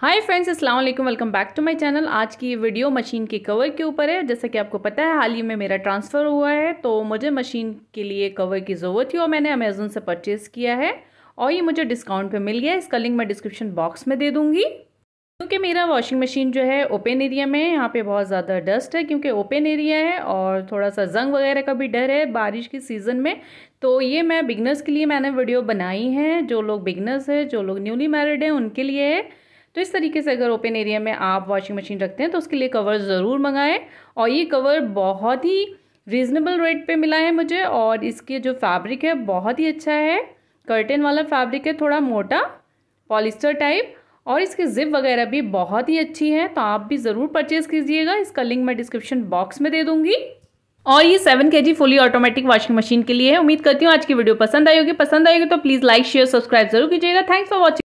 हाय friends अस्सलाम वालेकुम welcome back to my channel आज की वीडियो मशीन के कवर के ऊपर है जैसा कि आपको पता है हाल ही में मेरा ट्रांसफ़र हुआ है तो मुझे मशीन के लिए कवर की ज़रूरत थी और मैंने अमेज़ोन से परचेज़ किया है और ये मुझे डिस्काउंट पे मिल गया इसका लिंक मैं डिस्क्रिप्शन बॉक्स में दे दूँगी क्योंकि मेरा वॉशिंग मशीन जो है ओपन एरिया में है यहाँ पर बहुत ज़्यादा डस्ट है क्योंकि ओपन एरिया है और थोड़ा सा जंग वगैरह का भी डर है बारिश की सीज़न में तो ये मैं बिगनर्स के लिए मैंने वीडियो बनाई है जो लोग बिगनर्स है जो लोग न्यूली मैरिड हैं उनके लिए है तो इस तरीके से अगर ओपन एरिया में आप वॉशिंग मशीन रखते हैं तो उसके लिए कवर ज़रूर मंगाएं और ये कवर बहुत ही रिजनेबल रेट पे मिला है मुझे और इसके जो फैब्रिक है बहुत ही अच्छा है कर्टन वाला फैब्रिक है थोड़ा मोटा पॉलिस्टर टाइप और इसके जिप वगैरह भी बहुत ही अच्छी है तो आप भी ज़रूर परचेज़ कीजिएगा इसका लिंक मैं डिस्क्रिप्शन बॉक्स में दे दूँगी और ये seven K G fully automatic washing machine के लिए है उम्मीद करती हूँ आज की वीडियो पसंद आएगी पसंद आएगी तो प्लीज़ लाइक शेयर सब्सक्राइब जरूर कीजिएगा थैंक्स फॉर वॉचिंग